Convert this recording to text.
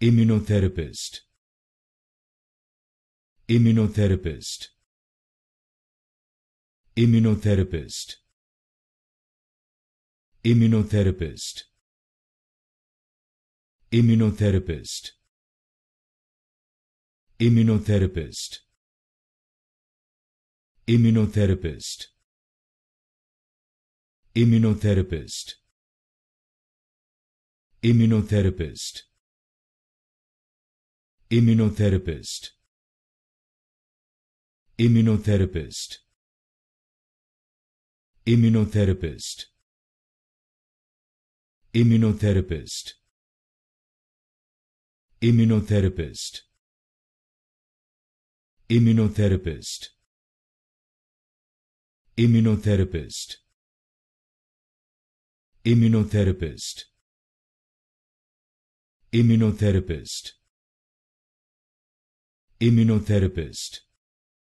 immunotherapist immunotherapist immunotherapist immunotherapist immunotherapist immunotherapist immunotherapist immunotherapist immunotherapist immunotherapist immunotherapist immunotherapist immunotherapist immunotherapist immunotherapist immunotherapist immunotherapist immunotherapist immunotherapist